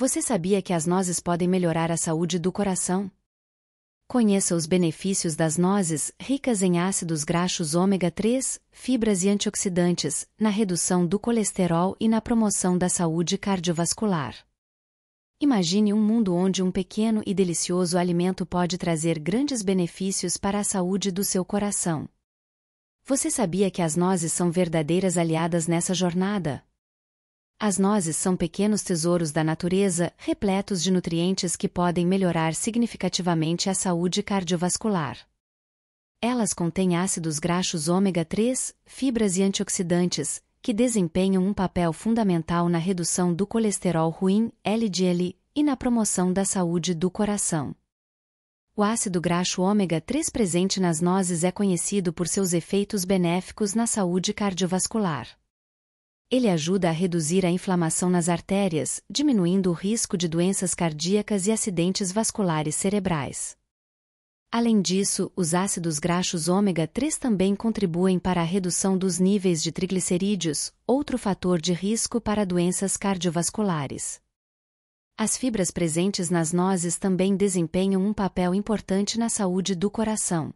Você sabia que as nozes podem melhorar a saúde do coração? Conheça os benefícios das nozes, ricas em ácidos graxos ômega 3, fibras e antioxidantes, na redução do colesterol e na promoção da saúde cardiovascular. Imagine um mundo onde um pequeno e delicioso alimento pode trazer grandes benefícios para a saúde do seu coração. Você sabia que as nozes são verdadeiras aliadas nessa jornada? As nozes são pequenos tesouros da natureza, repletos de nutrientes que podem melhorar significativamente a saúde cardiovascular. Elas contêm ácidos graxos ômega 3, fibras e antioxidantes, que desempenham um papel fundamental na redução do colesterol ruim, LDL, e na promoção da saúde do coração. O ácido graxo ômega 3 presente nas nozes é conhecido por seus efeitos benéficos na saúde cardiovascular. Ele ajuda a reduzir a inflamação nas artérias, diminuindo o risco de doenças cardíacas e acidentes vasculares cerebrais. Além disso, os ácidos graxos ômega 3 também contribuem para a redução dos níveis de triglicerídeos, outro fator de risco para doenças cardiovasculares. As fibras presentes nas nozes também desempenham um papel importante na saúde do coração,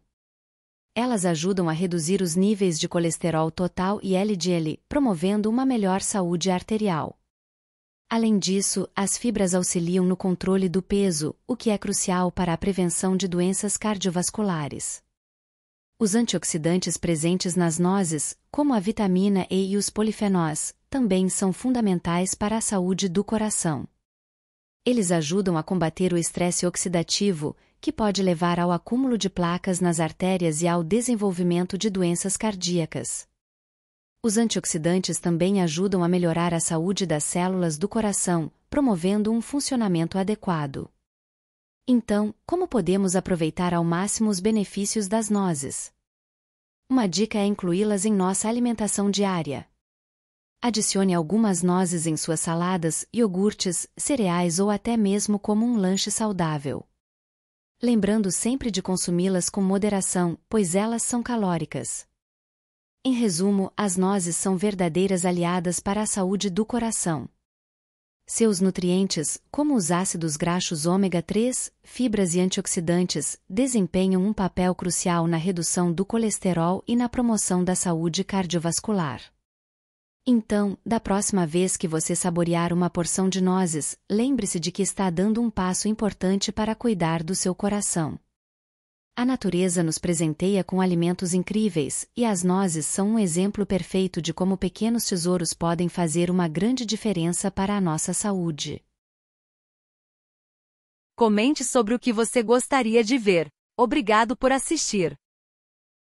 elas ajudam a reduzir os níveis de colesterol total e LDL, promovendo uma melhor saúde arterial. Além disso, as fibras auxiliam no controle do peso, o que é crucial para a prevenção de doenças cardiovasculares. Os antioxidantes presentes nas nozes, como a vitamina E e os polifenóis, também são fundamentais para a saúde do coração. Eles ajudam a combater o estresse oxidativo, que pode levar ao acúmulo de placas nas artérias e ao desenvolvimento de doenças cardíacas. Os antioxidantes também ajudam a melhorar a saúde das células do coração, promovendo um funcionamento adequado. Então, como podemos aproveitar ao máximo os benefícios das nozes? Uma dica é incluí-las em nossa alimentação diária. Adicione algumas nozes em suas saladas, iogurtes, cereais ou até mesmo como um lanche saudável lembrando sempre de consumi-las com moderação, pois elas são calóricas. Em resumo, as nozes são verdadeiras aliadas para a saúde do coração. Seus nutrientes, como os ácidos graxos ômega 3, fibras e antioxidantes, desempenham um papel crucial na redução do colesterol e na promoção da saúde cardiovascular. Então, da próxima vez que você saborear uma porção de nozes, lembre-se de que está dando um passo importante para cuidar do seu coração. A natureza nos presenteia com alimentos incríveis, e as nozes são um exemplo perfeito de como pequenos tesouros podem fazer uma grande diferença para a nossa saúde. Comente sobre o que você gostaria de ver. Obrigado por assistir.